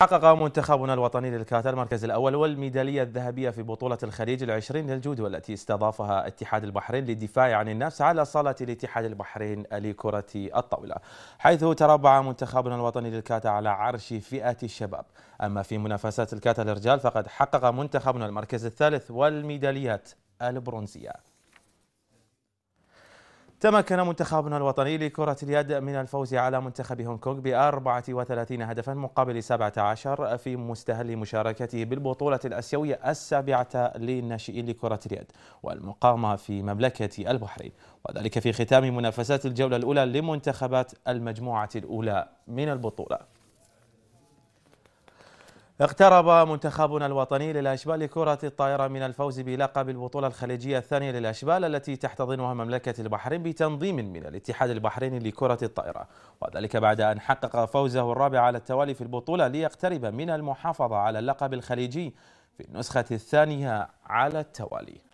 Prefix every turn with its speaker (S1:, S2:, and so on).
S1: حقق منتخبنا الوطني للكاراتيه المركز الأول والميدالية الذهبية في بطولة الخليج العشرين للجودو والتي استضافها اتحاد البحرين للدفاع عن النفس على صالة الاتحاد البحرين لكرة الطاولة حيث تربع منتخبنا الوطني للكاتا على عرش فئة الشباب أما في منافسات الكاتا للرجال فقد حقق منتخبنا المركز الثالث والميداليات البرونزية تمكن منتخبنا الوطني لكرة اليد من الفوز على منتخب هونغ كونغ بأربعة وثلاثين هدفا مقابل 17 في مستهل مشاركته بالبطولة الأسيوية السابعة للناشئين لكرة اليد والمقامة في مملكة البحرين وذلك في ختام منافسات الجولة الأولى لمنتخبات المجموعة الأولى من البطولة اقترب منتخبنا الوطني للأشبال لكرة الطائرة من الفوز بلقب البطولة الخليجية الثانية للأشبال التي تحتضنها مملكة البحرين بتنظيم من الاتحاد البحريني لكرة الطائرة وذلك بعد أن حقق فوزه الرابع على التوالي في البطولة ليقترب من المحافظة على اللقب الخليجي في النسخة الثانية على التوالي